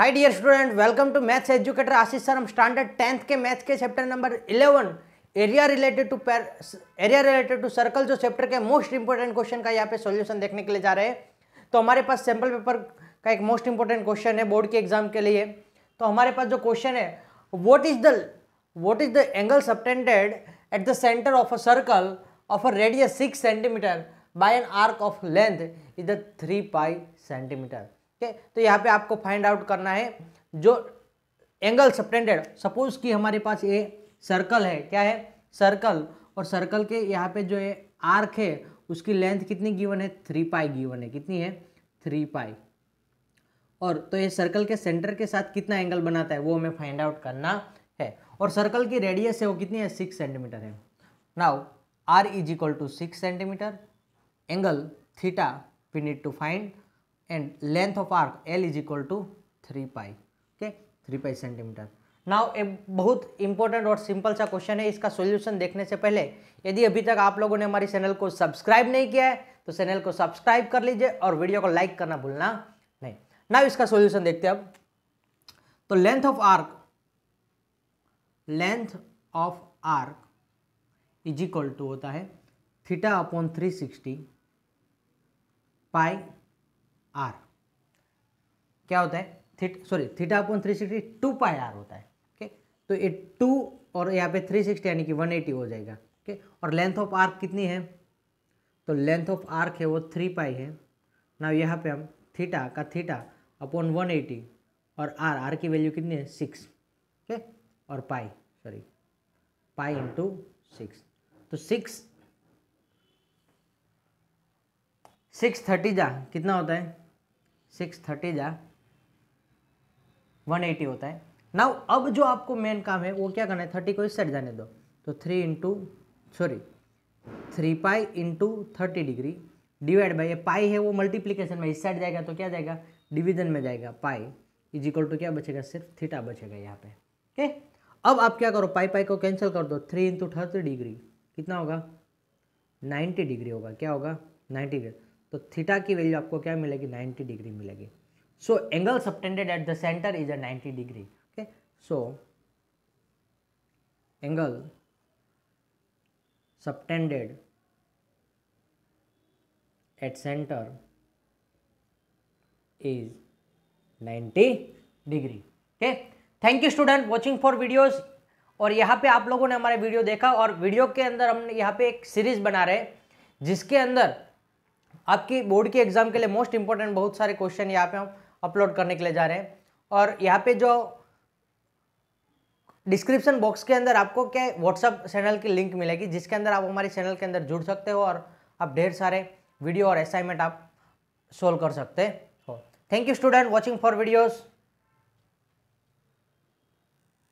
hi dear student welcome to maths educator Ashish sir हम standard tenth के maths के chapter number eleven area related to pair area related to circle जो chapter के most important question का यहाँ पे solution देखने के लिए जा रहे हैं तो हमारे पास सैम्पल पेपर का एक मोस्ट इंपॉर्टेंट क्वेश्चन है बोर्ड के एग्जाम के लिए तो हमारे पास जो क्वेश्चन है what is the what is the angle subtended at the centre of a circle of a radius six centimetre by an arc of length is the three pi centimetre ठीक है तो यहाँ पे आपको फाइंड आउट करना है जो angle सप्टेंडेड suppose कि हमारे पास ये सर्कल है क्या है सर्कल और सर्कल के यहाँ पे जो ये आर्क है उसकी लेंथ कितनी गिवन है थ्री पाई गिवन है कितनी है थ्री पाई और तो ये सर्कल के सेंटर के साथ कितना एंगल बनाता है वो हमें फाइंड आउट करना है और सर्कल की रेडियस है वो कितनी है सिक्स सेंटीमीटर है now r is equal to six centimetre angle theta we need to find and length of arc l is equal to three pi okay three pi centimetre now a बहुत important और simple सा question है इसका solution देखने से पहले यदि अभी तक आप लोगों ने हमारे चैनल को सब्सक्राइब नहीं किया है तो चैनल को सब्सक्राइब कर लीजिए और वीडियो को लाइक करना भूलना नहीं नाउ इसका सोल्यूशन देखते हैं अब तो length of arc length of arc is equal to होता है theta upon three sixty pi r क्या होता है theta sorry theta upon three sixty two pi r होता है ओके तो ये टू और यहाँ पे थ्री सिक्सटी यानी कि वन एटी हो जाएगा ओके और लेंथ ऑफ आर्क कितनी है तो लेंथ ऑफ आर्क है वो थ्री पाई है ना यहाँ पे हम थीटा का थीटा अपॉन वन एटी और आर आर की वैल्यू कितनी है सिक्स ओके और pi sorry pi into six तो सिक्स सिक्स थर्टी जा कितना होता है सिक्स थर्टी जा वन एटी होता है नाउ अब जो आपको मेन काम है वो क्या करना है थर्टी को इस साइड जाने दो तो three into sorry three pi into thirty degree divide by ये पाई है वो मल्टीप्लीकेशन में इस साइड जाएगा तो क्या जाएगा डिविजन में जाएगा पाई इज इक्वल टू क्या बचेगा सिर्फ थीटा बचेगा यहाँ पे ओके अब आप क्या करो पाई पाई को कैंसिल कर दो थ्री इंटू थर्टी डिग्री कितना होगा नाइन्टी डिग्री होगा क्या होगा नाइन्टी डिग्री तो थीटा की वैल्यू आपको क्या मिलेगी 90 डिग्री मिलेगी so angle subtended at the centre is a 90 degree okay so angle subtended at centre is 90 degree okay thank you student watching for videos और यहाँ पे आप लोगों ने हमारे वीडियो देखा और वीडियो के अंदर हमने यहाँ पे एक सीरीज बना रहे हैं जिसके अंदर आपकी बोर्ड के एग्ज़ाम के लिए मोस्ट इंपॉर्टेंट बहुत सारे क्वेश्चन यहाँ पे हम अपलोड करने के लिए जा रहे हैं और यहाँ पे जो डिस्क्रिप्शन बॉक्स के अंदर आपको क्या व्हाट्सअप चैनल की लिंक मिलेगी जिसके अंदर आप हमारे चैनल के अंदर जुड़ सकते हो और आप ढेर सारे वीडियो और असाइनमेंट आप सोल्व कर सकते हो thank you student watching for videos